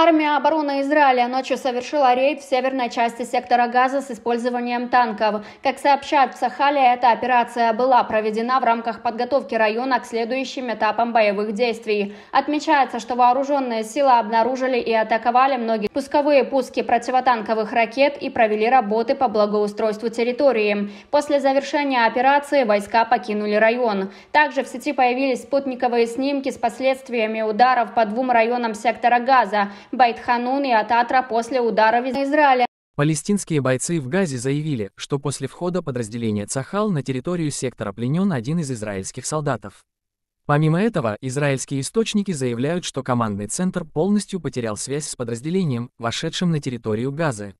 Армия обороны Израиля ночью совершила рейд в северной части сектора Газа с использованием танков. Как сообщают в Сахале, эта операция была проведена в рамках подготовки района к следующим этапам боевых действий. Отмечается, что вооруженные силы обнаружили и атаковали многие пусковые пуски противотанковых ракет и провели работы по благоустройству территории. После завершения операции войска покинули район. Также в сети появились спутниковые снимки с последствиями ударов по двум районам сектора Газа – Байтханун и Ататра после удара из Израиля. Палестинские бойцы в Газе заявили, что после входа подразделения Цахал на территорию сектора пленен один из израильских солдатов. Помимо этого, израильские источники заявляют, что командный центр полностью потерял связь с подразделением, вошедшим на территорию Газы.